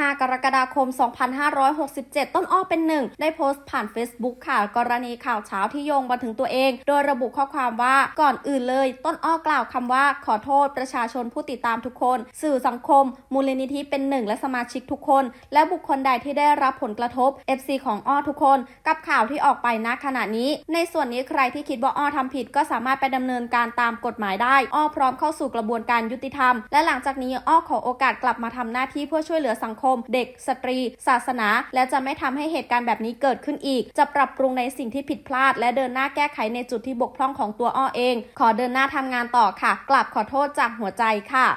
5กรกฎาคม 2567 ต้นอ้อเป็นหนึ่งได้โพสต์ผ่าน Facebook ค่ะกรณีข่าวเช้าที่โยงมาถึงตัวเอง โดยระบุข้อความว่าก่อนอื่นเลย ต้นอ้อกล่าวคำว่า ขอโทษประชาชนผู้ติดตามทุกคน สื่อสังคมมูลนิธิเป็นหนึ่งและสมาชิกทุกคน และบุคคลใดที่ได้รับผลกระทบ FC ของอ้อทุกคนกับข่าวที่ออกไปณขณะนี้ ในส่วนนี้ใครที่คิดว่าอ้อทำผิด ก็สามารถไปดำเนินการตามกฎหมายได้ อ้อพร้อมเข้าสู่กระบวนการยุติธรรม และหลังจากนี้อ้อขอโอกาสกลับมาทำหน้าที่เพื่อช่วยเหลือสังคมคมเด็ก สตรี ศาสนา และจะไม่ทำให้เหตุการณ์แบบนี้เกิดขึ้นอีก จะปรับปรุงในสิ่งที่ผิดพลาด และเดินหน้าแก้ไขในจุดที่บกพร่องของตัวอ้อเอง ขอเดินหน้าทำงานต่อค่ะ กลับขอโทษจากหัวใจค่ะ